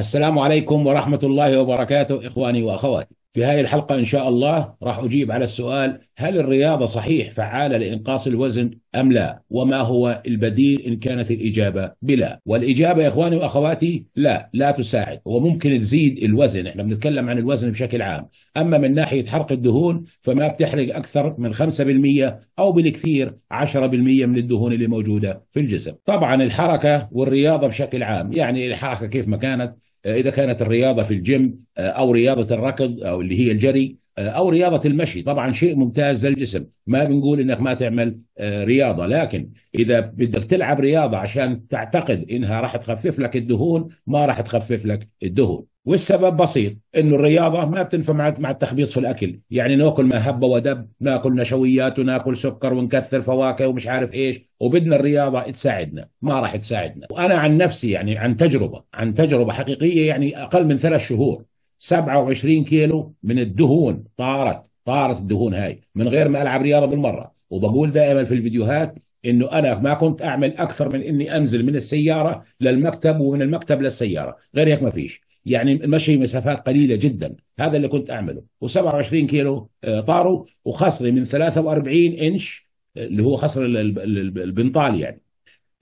السلام عليكم ورحمة الله وبركاته إخواني وأخواتي في هذه الحلقة إن شاء الله راح أجيب على السؤال هل الرياضة صحيح فعالة لإنقاص الوزن أم لا وما هو البديل إن كانت الإجابة بلا والإجابة يا إخواني وأخواتي لا لا تساعد وممكن تزيد الوزن إحنا بنتكلم عن الوزن بشكل عام أما من ناحية حرق الدهون فما بتحرق أكثر من 5% أو بالكثير 10% من الدهون اللي موجودة في الجسم طبعا الحركة والرياضة بشكل عام يعني الحركة كيف ما كانت آه، اذا كانت الرياضه في الجيم آه، او رياضه الركض او اللي هي الجري آه، او رياضه المشي طبعا شيء ممتاز للجسم ما بنقول انك ما تعمل رياضه لكن اذا بدك تلعب رياضه عشان تعتقد انها راح تخفف لك الدهون ما راح تخفف لك الدهون والسبب بسيط انه الرياضه ما بتنفع مع التخبيص في الاكل يعني ناكل ما هب ودب ناكل نشويات وناكل سكر ونكثر فواكه ومش عارف ايش وبدنا الرياضه تساعدنا ما راح تساعدنا وانا عن نفسي يعني عن تجربه عن تجربه حقيقيه يعني اقل من ثلاث شهور 27 كيلو من الدهون طارت طارت الدهون هاي من غير ما العب رياضه بالمره وبقول دائما في الفيديوهات انه انا ما كنت اعمل اكثر من اني انزل من السياره للمكتب ومن المكتب للسياره غير هيك ما فيش يعني مشي مسافات قليله جدا هذا اللي كنت اعمله و27 كيلو آه، طاروا وخصري من 43 انش آه، اللي هو خصر البنطال يعني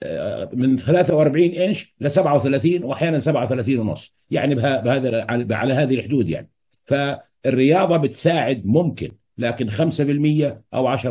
آه، من 43 انش ل 37 واحيانا 37 ونص يعني بهذا على هذه الحدود يعني فالرياضه بتساعد ممكن لكن 5% أو 10%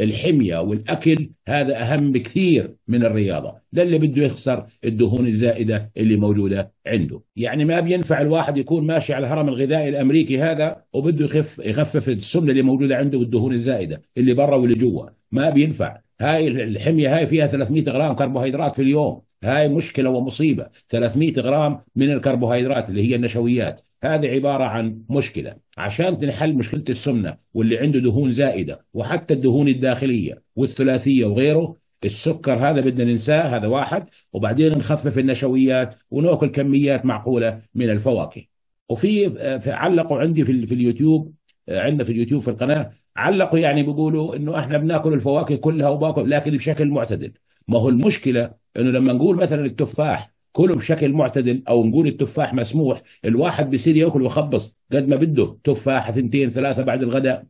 الحمية والأكل هذا أهم بكثير من الرياضة للي بده يخسر الدهون الزائدة اللي موجودة عنده يعني ما بينفع الواحد يكون ماشي على الهرم الغذائي الأمريكي هذا وبده يخف يخفف السمنة اللي موجودة عنده والدهون الزائدة اللي برا واللي جوا ما بينفع هاي الحمية هاي فيها 300 غرام كربوهيدرات في اليوم هاي مشكلة ومصيبة 300 غرام من الكربوهيدرات اللي هي النشويات هذه عبارة عن مشكلة عشان تنحل مشكلة السمنة واللي عنده دهون زائدة وحتى الدهون الداخلية والثلاثية وغيره السكر هذا بدنا ننساه هذا واحد وبعدين نخفف النشويات وناكل كميات معقولة من الفواكه وفي علقوا عندي في, في اليوتيوب عندنا في اليوتيوب في القناة علقوا يعني بيقولوا انه احنا بناكل الفواكه كلها وباكل لكن بشكل معتدل ما هو المشكلة انه لما نقول مثلا التفاح كله بشكل معتدل او نقول التفاح مسموح الواحد بيصير ياكل ويخبص قد ما بده تفاحه ثنتين ثلاثه بعد الغداء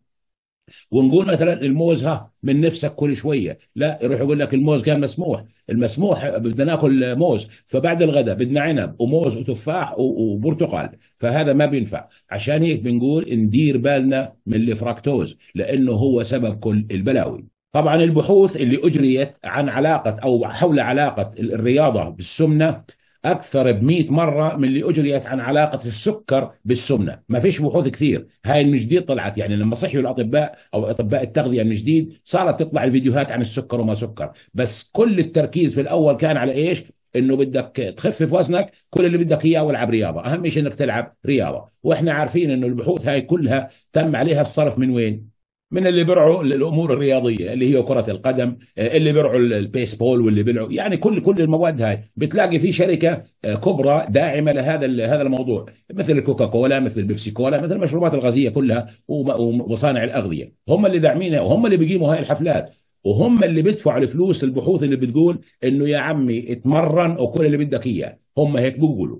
ونقول مثلا الموز ها من نفسك كل شويه لا يروح يقول لك الموز كان مسموح المسموح بدنا ناكل موز فبعد الغداء بدنا عنب وموز وتفاح وبرتقال فهذا ما بينفع عشان هيك بنقول ندير بالنا من الفراكتوز لانه هو سبب كل البلاوي طبعا البحوث اللي اجريت عن علاقه او حول علاقه الرياضه بالسمنه اكثر ب 100 مره من اللي اجريت عن علاقه السكر بالسمنه، ما فيش بحوث كثير، هاي من جديد طلعت يعني لما صحيوا الاطباء او اطباء التغذيه من جديد صارت تطلع الفيديوهات عن السكر وما سكر، بس كل التركيز في الاول كان على ايش؟ انه بدك تخفف وزنك كل اللي بدك اياه والعب رياضه اهم شيء انك تلعب رياضه واحنا عارفين انه البحوث هاي كلها تم عليها الصرف من وين من اللي بيرعوا الامور الرياضيه اللي هي كره القدم اللي بيرعوا البيسبول واللي بيرعوا يعني كل كل المواد هاي بتلاقي في شركه آه، كبرى داعمه لهذا هذا الموضوع مثل الكوكا كولا مثل البيبسي كولا مثل المشروبات الغازيه كلها ومصانع الاغذيه هم اللي داعمينها وهم اللي بيقيموا هاي الحفلات وهم اللي بيدفعوا الفلوس للبحوث اللي بتقول انه يا عمي اتمرن وكل اللي بدك اياه هم هيك بيقولوا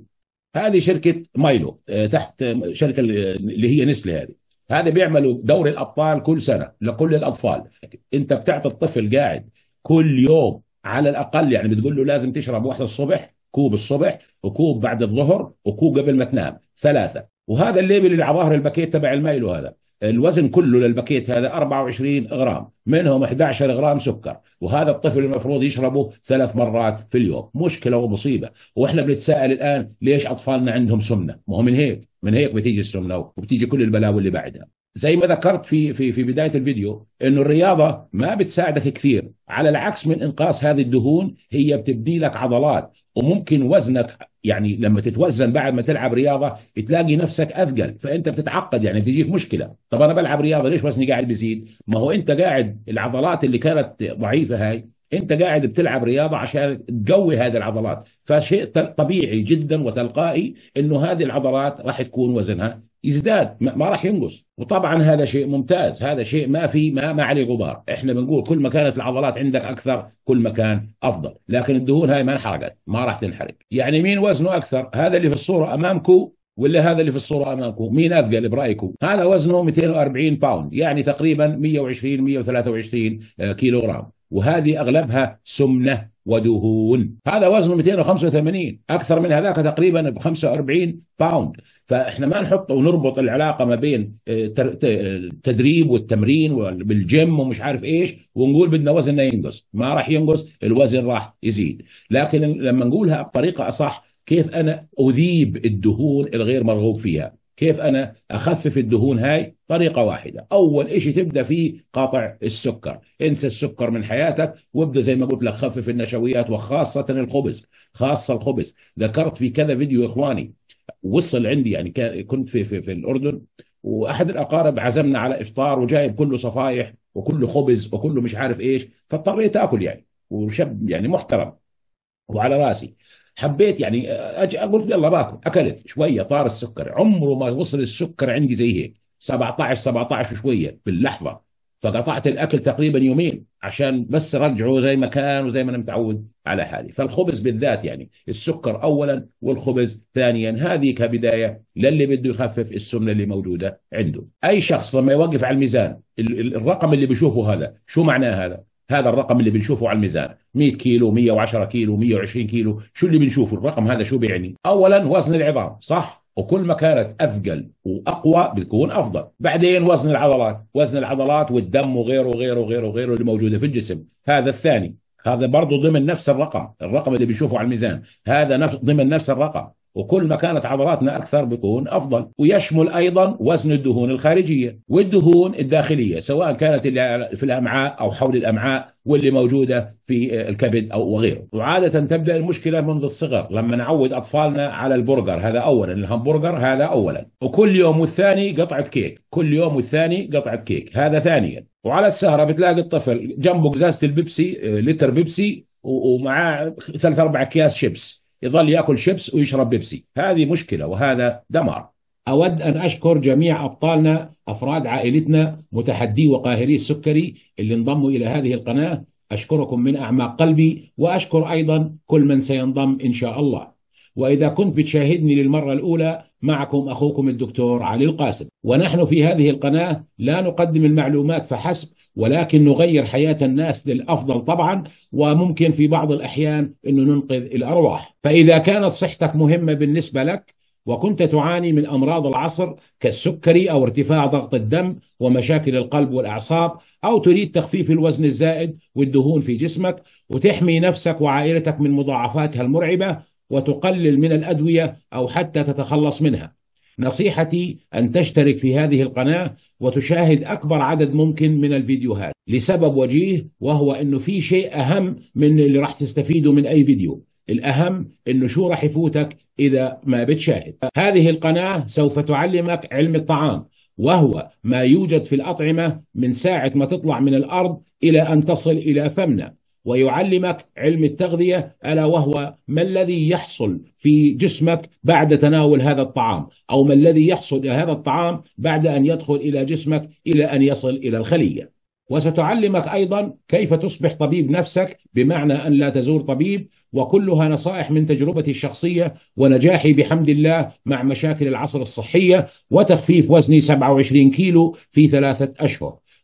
هذه شركه مايلو آه، تحت آه، شركه اللي هي نسله هذه هذا بيعملوا دوري الابطال كل سنه لكل الاطفال انت بتعطي الطفل قاعد كل يوم على الاقل يعني بتقول له لازم تشرب واحد الصبح كوب الصبح وكوب بعد الظهر وكوب قبل ما تنام ثلاثه وهذا الليبل اللي على ظهر الباكيت تبع المايلو هذا الوزن كله للبكيت هذا 24 غرام منهم 11 غرام سكر وهذا الطفل المفروض يشربه ثلاث مرات في اليوم مشكلة ومصيبة وإحنا بنتساءل الآن ليش أطفالنا عندهم سمنة ما هو من هيك من هيك بتيجي السمنة وبتيجي كل البلاوي اللي بعدها زي ما ذكرت في في في بدايه الفيديو انه الرياضه ما بتساعدك كثير على العكس من انقاص هذه الدهون هي بتبني لك عضلات وممكن وزنك يعني لما تتوزن بعد ما تلعب رياضه تلاقي نفسك اثقل فانت بتتعقد يعني بتجيك مشكله طب انا بلعب رياضه ليش وزني قاعد بيزيد ما هو انت قاعد العضلات اللي كانت ضعيفه هاي انت قاعد بتلعب رياضه عشان تقوي هذه العضلات فشيء طبيعي جدا وتلقائي انه هذه العضلات راح تكون وزنها يزداد ما راح ينقص وطبعا هذا شيء ممتاز هذا شيء ما في ما, ما عليه غبار احنا بنقول كل ما كانت العضلات عندك اكثر كل ما كان افضل لكن الدهون هاي ما انحرقت ما راح تنحرق يعني مين وزنه اكثر هذا اللي في الصوره امامكم ولا هذا اللي في الصوره امامكم مين اثقل برايكم هذا وزنه 240 باوند يعني تقريبا 120 123 آه، كيلوغرام وهذه أغلبها سمنة ودهون هذا وزنه 285 أكثر من هذاك تقريبا ب 45 باوند فإحنا ما نحط ونربط العلاقة ما بين التدريب آه، آه، والتمرين بالجيم ومش عارف إيش ونقول بدنا وزننا ينقص ما راح ينقص الوزن راح يزيد لكن لما نقولها بطريقة أصح كيف أنا أذيب الدهون الغير مرغوب فيها كيف انا اخفف الدهون هاي طريقه واحده اول إشي تبدا فيه قاطع السكر انسى السكر من حياتك وابدا زي ما قلت لك خفف النشويات وخاصه الخبز خاصه الخبز ذكرت في كذا فيديو اخواني وصل عندي يعني كنت في في, في الاردن واحد الاقارب عزمنا على افطار وجايب كله صفايح وكله خبز وكله مش عارف ايش فاضطريت اكل يعني وشاب يعني محترم وعلى راسي حبيت يعني اجي قلت يلا باكل اكلت شويه طار السكر عمره ما وصل السكر عندي زي هيك 17 17 وشويه باللحظه فقطعت الاكل تقريبا يومين عشان بس رجعه زي ما كان وزي ما انا متعود على حالي فالخبز بالذات يعني السكر اولا والخبز ثانيا هذه كبدايه للي بده يخفف السمنه اللي موجوده عنده اي شخص لما يوقف على الميزان الرقم اللي بيشوفه هذا شو معناه هذا هذا الرقم اللي بنشوفه على الميزان 100 كيلو 110 كيلو 120 كيلو شو اللي بنشوفه الرقم هذا شو بيعني اولا وزن العظام صح وكل ما كانت اثقل واقوى بتكون افضل بعدين وزن العضلات وزن العضلات والدم وغيره وغيره وغيره وغيره اللي موجوده في الجسم هذا الثاني هذا برضه ضمن نفس الرقم الرقم اللي بنشوفه على الميزان هذا نفس ضمن نفس الرقم وكل ما كانت عضلاتنا أكثر بيكون أفضل ويشمل أيضا وزن الدهون الخارجية والدهون الداخلية سواء كانت في الأمعاء أو حول الأمعاء واللي موجودة في الكبد أو وغيره وعادة تبدأ المشكلة منذ الصغر لما نعود أطفالنا على البرجر هذا أولا الهمبرجر هذا أولا وكل يوم والثاني قطعة كيك كل يوم والثاني قطعة كيك هذا ثانيا وعلى السهرة بتلاقي الطفل جنبه قزازة البيبسي آه، لتر بيبسي ومعاه ثلاث أربع أكياس شيبس يظل ياكل شيبس ويشرب بيبسي هذه مشكله وهذا دمار أود أن أشكر جميع أبطالنا أفراد عائلتنا متحدي وقاهري السكري اللي انضموا إلى هذه القناة أشكركم من أعماق قلبي وأشكر أيضا كل من سينضم إن شاء الله وإذا كنت بتشاهدني للمرة الأولى معكم أخوكم الدكتور علي القاسم ونحن في هذه القناة لا نقدم المعلومات فحسب ولكن نغير حياة الناس للأفضل طبعا وممكن في بعض الأحيان أنه ننقذ الأرواح فإذا كانت صحتك مهمة بالنسبة لك وكنت تعاني من امراض العصر كالسكري او ارتفاع ضغط الدم ومشاكل القلب والاعصاب او تريد تخفيف الوزن الزائد والدهون في جسمك وتحمي نفسك وعائلتك من مضاعفاتها المرعبه وتقلل من الادويه او حتى تتخلص منها. نصيحتي ان تشترك في هذه القناه وتشاهد اكبر عدد ممكن من الفيديوهات لسبب وجيه وهو انه في شيء اهم من اللي راح تستفيده من اي فيديو. الأهم أنه شو راح يفوتك إذا ما بتشاهد هذه القناة سوف تعلمك علم الطعام وهو ما يوجد في الأطعمة من ساعة ما تطلع من الأرض إلى أن تصل إلى فمنا ويعلمك علم التغذية ألا وهو ما الذي يحصل في جسمك بعد تناول هذا الطعام أو ما الذي يحصل إلى هذا الطعام بعد أن يدخل إلى جسمك إلى أن يصل إلى الخلية وستعلمك ايضا كيف تصبح طبيب نفسك بمعنى ان لا تزور طبيب وكلها نصائح من تجربتي الشخصيه ونجاحي بحمد الله مع مشاكل العصر الصحيه وتخفيف وزني 27 كيلو في ثلاثه اشهر.